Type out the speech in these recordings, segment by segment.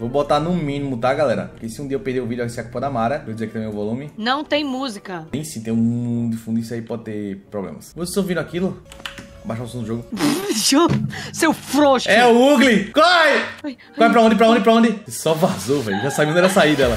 Vou botar no mínimo, tá, galera? Porque se um dia eu perder o vídeo, vai ser a culpa da Mara. Vou dizer que também o volume. Não tem música. Tem sim, tem um de fundo, isso aí pode ter problemas. Vocês ouviram aquilo? Abaixar o som do jogo. Seu frouxo! É o Ugly! Corre! Corre pra onde, pra onde, pra onde? Só vazou, velho. Já sabia onde era a saída dela.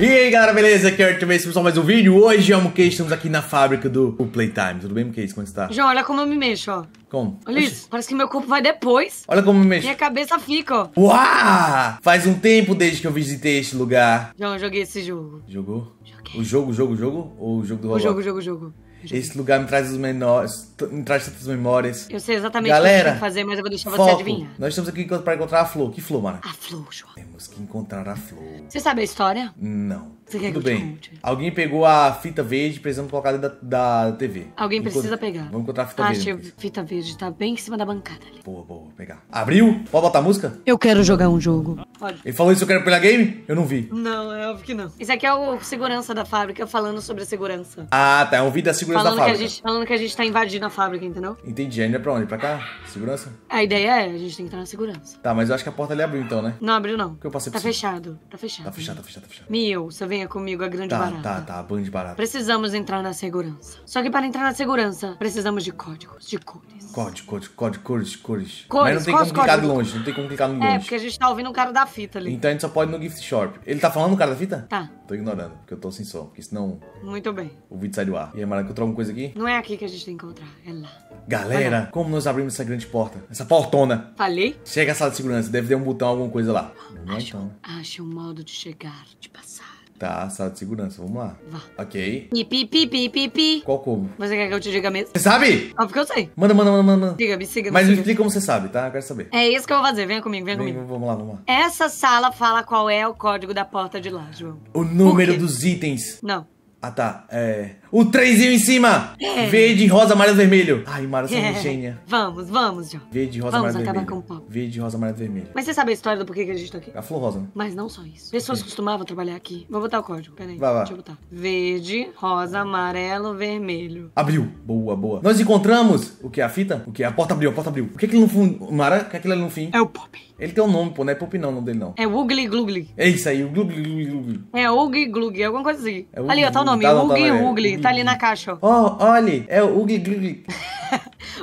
E aí galera, beleza? Aqui é o Arthur Mace, mais um vídeo. Hoje é o Mukesh, estamos aqui na fábrica do Playtime. Tudo bem, Mukesh? Como é está? João, olha como eu me mexo, ó. Como? Olha Oxi. isso, parece que meu corpo vai depois. Olha como eu me mexo. Minha cabeça fica, ó. Uau! Faz um tempo desde que eu visitei este lugar. João, eu joguei esse jogo. Jogou? Joguei. O jogo, jogo, jogo? Ou o jogo do Roblox? O jogo, jogo, jogo. Esse lugar me traz os menores, me traz tantas memórias. Eu sei exatamente Galera, o que eu tenho que fazer, mas eu vou deixar foco. você adivinhar. Nós estamos aqui para encontrar a Flor. Que Flor, Mara? A Flor, João. Temos que encontrar a Flor. Você sabe a história? Não. Você Tudo quer que bem. Alguém pegou a fita verde, precisamos colocar dentro da, da TV. Alguém precisa pegar. Vamos encontrar a fita ah, verde. Achei a fita verde, tá bem em cima da bancada ali. Boa, boa, pegar. Abriu? Pode botar a música? Eu quero jogar um jogo. Pode. Ele falou isso, eu quero pegar game? Eu não vi. Não, é óbvio que não. Isso aqui é o segurança da fábrica falando sobre a segurança. Ah, tá. É um vídeo da segurança falando da fábrica. Que a gente, falando que a gente tá invadindo a fábrica, entendeu? Entendi. Ainda é pra onde? Pra cá? Segurança? A ideia é, a gente tem que entrar na segurança. Tá, mas eu acho que a porta ali abriu então, né? Não abriu, não. Porque eu passei tá por Tá, tá cima. fechado. Tá fechado. Tá fechado, tá fechado, tá fechado. Mio, você venha comigo, a grande tá, barata. Tá, tá, a grande barata. Precisamos entrar na segurança. Só que para entrar na segurança, precisamos de códigos, de cores. Código, código, código, cores, cores. cores mas não tem como clicar de longe, não tem como clicar é, longe. É, porque a gente tá ouvindo um cara da fita ali. Então a gente só pode ir no gift shop. Ele tá falando o cara da fita? Tá. Tô ignorando, porque eu tô sem som, porque senão. Muito bem. O vídeo sai do ar. E aí, Mara, encontrou alguma coisa aqui? Não é aqui que a gente tem que encontrar, é lá. Galera, como nós abrimos essa grande porta? Essa portona. Falei? Chega a sala de segurança, deve ter um botão, alguma coisa lá. Não acho, é então. acho um modo de chegar, de passar. Tá, sala de segurança, vamos lá. Vá. Ok. Pi, pi, pi, pi, pi, pi. Qual como? Você quer que eu te diga mesmo? Você sabe? Óbvio que eu sei. Manda, manda, manda, manda. Diga-me, siga Mas me explica como você sabe, tá? Eu quero saber. É isso que eu vou fazer. Venha comigo, venha vem, comigo. Vamos lá, vamos lá. Essa sala fala qual é o código da porta de lá, João. O número dos itens. Não. Ah, tá. É. O trenzinho em cima! É. Verde, rosa, amarelo, vermelho. Ai, Mara, você é gênia. Vamos, vamos, John. Verde, rosa, vamos amarelo, vermelho. Com o Verde, rosa, amarelo, vermelho. Mas você sabe a história do porquê que a gente tá aqui? A flor rosa. Né? Mas não só isso. Pessoas costumavam trabalhar aqui. Vou botar o código, peraí. Vai, vai. Deixa eu botar. Verde, rosa, amarelo, vermelho. Abriu. Boa, boa. Nós encontramos... O que? É a fita? O que? É? A porta abriu, a porta abriu. O que é aquilo no fundo? Mara, o que é aquilo ali no fim? É o Pop. Ele tem um nome, pô. Não é Pop não, o nome dele não. É Ugly Glugly. É isso aí, o Glugly Glugly Glugly. É Ugly Glugly, alguma coisa assim. É, ali, ó, tá o nome. Tá, tá Ugly é. Ele tá ali na caixa, ó. Oh, olhe, é o Ugi Grig.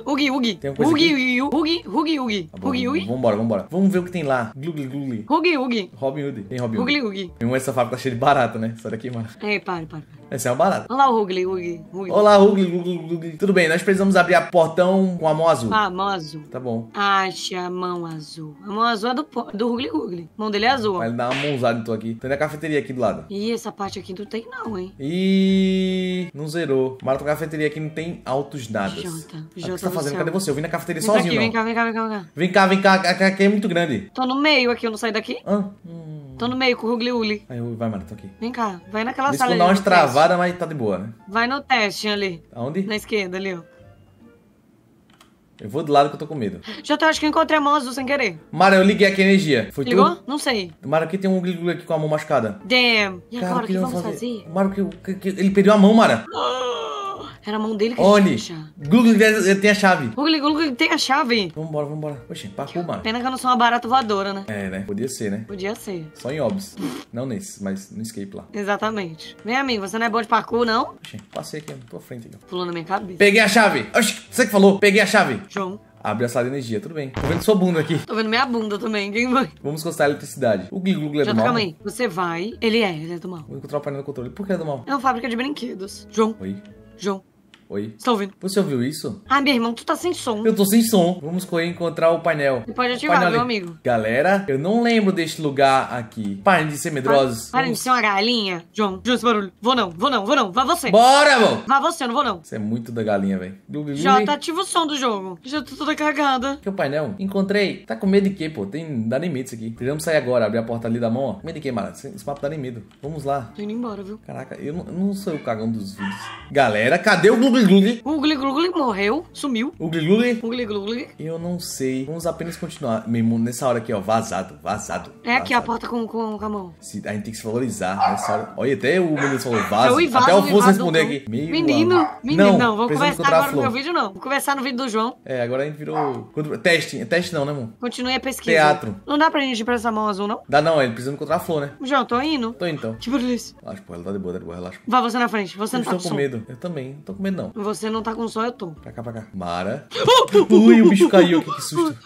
Ugi, Ugi. Tem uma Ugi, Ugi, Ugi, Ugi, Ugi. Ugi, Ugi. Vambora, vambora. Vamos ver o que tem lá. Glugli, glugli. Ugi, Ugi. Robin Hood. Tem Robin Hood. Ugli, Ugi. Tem uma essa fábrica tá cheia de barata, né? Sai daqui, mano. É, para, para. Essa é uma barata. Olá, Hugli, Hugli, Olá, Hugli, Hugli, Hugli. Tudo bem, nós precisamos abrir a portão com a mão azul. Ah, mão azul. Tá bom. Acha a mão azul. A mão azul é do, do Hugli, Hugli. A mão dele é azul. Vai dar uma mãozada então aqui. Tem a cafeteria aqui do lado. Ih, essa parte aqui não tem não, hein. Ih, não zerou. Mara cafeteria aqui não tem altos nada. Jota, Jota. Ah, o que você tá fazendo? Cadê você? Eu vim na cafeteria vem sozinho, aqui, não. Vem cá, vem cá, vem cá, vem cá. Vem cá, vem cá, aqui é muito grande. Tô no meio aqui, eu não saí daqui. Ah, hum. Tô no meio com o Uli. Aí eu, vai, mano, tô aqui. Vem cá, vai naquela Disse sala ali. Dá umas travadas, mas tá de boa, né? Vai no teste ali. Aonde? Na esquerda ali, ó. Eu vou do lado que eu tô com medo. Já tô, acho que encontrei a mão azul sem querer. Mara, eu liguei aqui a energia. Foi Ligou? Tu? Não sei. Mara, aqui tem um Rugliuli aqui com a mão machucada. Damn. E agora, o que, que vamos fazer? fazer? Mara, que, que, que, ele perdeu a mão, Mara. Ah! Era a mão dele que Oni. tinha que achar. Google tem a chave. Google, Google tem a chave. Vambora, vambora. Oxi, parkour, mano. Pena que eu não sou uma barata voadora, né? É, né? Podia ser, né? Podia ser. Só em obs. não nesse, mas no escape lá. Exatamente. Vem, amigo, você não é bom de parkour, não? Oxi, passei aqui, tô à frente aqui. Pulou na minha cabeça. Peguei a chave. Oxi, você que falou. Peguei a chave. João. Abre a sala de energia, tudo bem. Tô vendo sua bunda aqui. Tô vendo minha bunda também, quem vai? Vamos constar a eletricidade. O Giglu é Já do mal. Calma aí. Você vai. Ele é, ele é do mal. Vou encontrar o painel do controle. Por que é do mal? É uma fábrica de brinquedos. João. Oi. João. Oi. Estou tá ouvindo. Você ouviu isso? Ah, meu irmão, tu tá sem som. Eu tô sem som. Vamos correr encontrar o painel. Você pode ativar, painel... meu amigo. Galera, eu não lembro deste lugar aqui. Parem de ser medrosos. Parem de ser uma galinha. John, John, esse barulho. Vou não, vou não, vou não. Vá você. Bora, amor. Vá você, eu não vou não. Você é muito da galinha, velho. Já tá ativo o som do jogo. Já tô toda cagada. Que é o painel? Encontrei. Tá com medo de quê, pô? Tem... Dá nem medo isso aqui. Precisamos sair agora, abrir a porta ali da mão, ó. Com medo de quê, mano? Esse mapa dá nem medo. Vamos lá. Tô indo embora, viu? Caraca, eu não, eu não sou o cagão dos vídeos. Galera, cadê o Globo Glugli. O Glugli morreu, sumiu. O Glugli. O Glugli. Eu não sei. Vamos apenas continuar. Mesmo nessa hora aqui, ó. Vazado, vazado. É vazado. aqui a porta com, com, com a mão. Se, a gente tem que se valorizar nessa hora. Olha, até o menino falou vaso. até o Fuso responder então. aqui. Meio menino, menino, não. não vamos conversar agora no meu vídeo, não. Vamos conversar no vídeo do João. É, agora a gente virou. Teste. É teste não, né, mano? Continue a pesquisa. Teatro. Não dá pra gente ir pra essa mão azul, não? Dá não, ele precisa encontrar a flor, né? João, tô indo. Tô indo então. Que beleza. Relaxa, pô, ela tá de boa, tá de boa, relaxa. Vai você na frente, você não tá com, com medo. Eu também, não tô com medo não não. Você não tá com som, eu tô. Pra cá, pra cá. Mara. Ui, o bicho caiu. Que, que susto.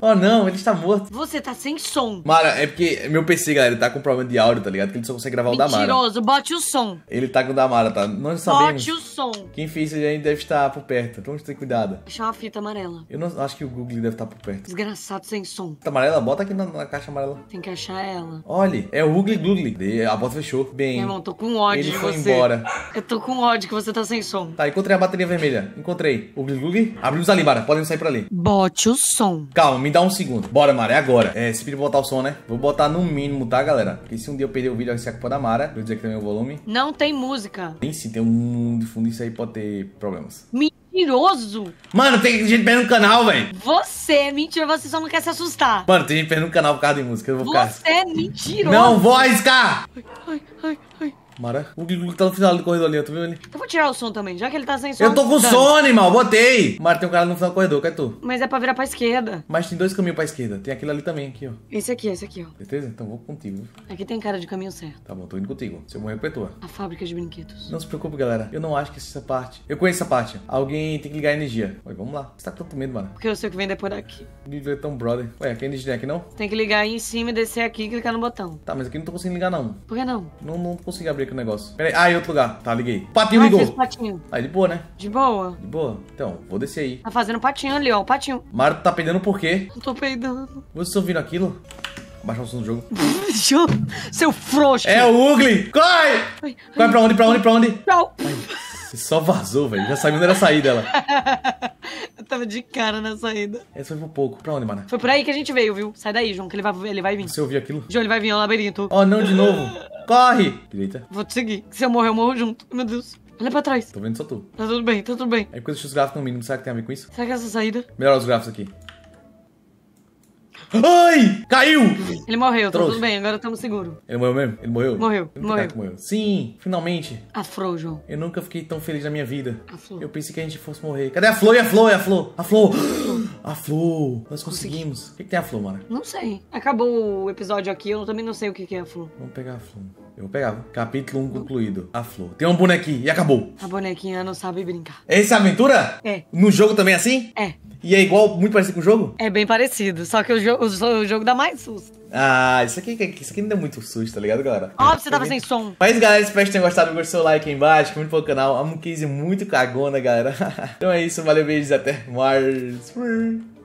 Oh, não, ele está morto. Você tá sem som. Mara, é porque meu PC, galera, ele tá com problema de áudio, tá ligado? Que ele só consegue gravar Mentiroso, o da Mara. Mentiroso, bote o som. Ele tá com o da Mara, tá? Nós sabemos. Bote o som. Quem fez ele ainda deve estar por perto. Vamos então, ter cuidado. Achar uma fita amarela. Eu não acho que o Google deve estar por perto. Desgraçado sem som. Fita amarela? Bota aqui na, na caixa amarela. Tem que achar ela. Olha, é o Google Google. A porta fechou. Bem. Meu irmão, tô com ódio ele de você. Ele foi embora. Eu tô com ódio que você tá sem som. Tá encontrei a bateria vermelha. Encontrei. O glugli. Abrimos ali, Mara. Podemos sair para ali. Bote o som. Calma, me dá um segundo. Bora, Mara. É agora. É, se pedir botar o som, né? Vou botar no mínimo, tá, galera? Porque se um dia eu perder o vídeo, vai ser a culpa da Mara. Vou dizer que também o volume. Não tem música. Tem sim, tem um de fundo. Isso aí pode ter problemas. Me mentiroso. Mano, tem gente perdendo no canal, velho. Você é mentira, você só não quer se assustar. Mano, tem gente perdendo no canal por causa de música. Eu vou ficar... Você é mentiroso. Não vou arriscar. Ai, ai, ai, ai. Mara. O Gugu tá no final do corredor ali, ó. Tu viu ele? Então vou tirar o som também, já que ele tá sem som. Eu tô com dane. som, animal. Botei. Mara, tem um cara no final do corredor. Cadê tu? Mas é pra virar pra esquerda. Mas tem dois caminhos pra esquerda. Tem aquele ali também, aqui, ó. Esse aqui, esse aqui, ó. Certeza? Então vou contigo. Aqui tem cara de caminho certo. Tá bom, tô indo contigo. Se eu morrer, é tua. A fábrica de brinquedos. Não se preocupe, galera. Eu não acho que essa parte... Eu conheço essa parte. Alguém tem que ligar a energia. Oi, vamos lá. Você tá com tanto medo, Mara? Porque eu sei o que vem depois daqui. tão Brother. Ué, aqui é energia aqui, não? Tem que ligar aí em cima, descer aqui e clicar no botão. Tá, mas aqui não tô conseguindo ligar, não. Por que não? Não, não consigo abrir que o negócio. Peraí, Ah, em outro lugar. Tá, liguei. O patinho Ai, ligou. Patinho. Ah, de boa, né? De boa? De boa. Então, vou descer aí. Tá fazendo patinho ali, ó. O patinho. Mario tá peidando por quê? Eu tô peidando. Vocês ouviram aquilo? Baixar o som do jogo. Seu frouxo. É o Ugly. Corre! Ai, Corre pra onde, pra onde, pra onde? Tchau. Você só vazou, velho. Já sabia onde era a saída dela. Eu tava de cara na saída. Essa foi por pouco. Pra onde, mano? Foi por aí que a gente veio, viu? Sai daí, João, que ele vai, ele vai vir. Você ouviu aquilo? João, ele vai vir, ao labirinto. Ó, oh, não de novo. Corre! Direita. Vou te seguir. Se eu morrer, eu morro junto. Meu Deus. Olha pra trás. Tô vendo só tu. Tá tudo bem, tá tudo bem. É porque eu deixo os gráficos no mínimo. Será que tem a ver com isso? Será que essa saída? Melhor os gráficos aqui. Ai! Caiu! Ele morreu, tá tudo bem, agora estamos seguros. Ele morreu mesmo? Ele morreu? Morreu. Ele tá morreu. morreu. Sim, finalmente. A Flor, João. Eu nunca fiquei tão feliz na minha vida. A Flor. Eu pensei que a gente fosse morrer. Cadê a Flor? E a Flor? E a Flor? A Flor! A Flor! Nós conseguimos. O que, que tem a Flor, mano? Não sei. Acabou o episódio aqui, eu também não sei o que, que é a Flor. Vamos pegar a Flor. Eu pegava. Capítulo 1 concluído. A flor. Tem um bonequinho e acabou. A bonequinha não sabe brincar. É essa aventura? É. No jogo também é assim? É. E é igual, muito parecido com o jogo? É bem parecido, só que o, jo o jogo dá mais susto. Ah, isso aqui, isso aqui não deu muito susto, tá ligado, galera? Óbvio, você tava sem som. Mas, galera, espero que tenham gostado. o seu like aí embaixo, comente pro canal. Amo um case muito cagona, galera. então é isso, valeu, beijos até mais.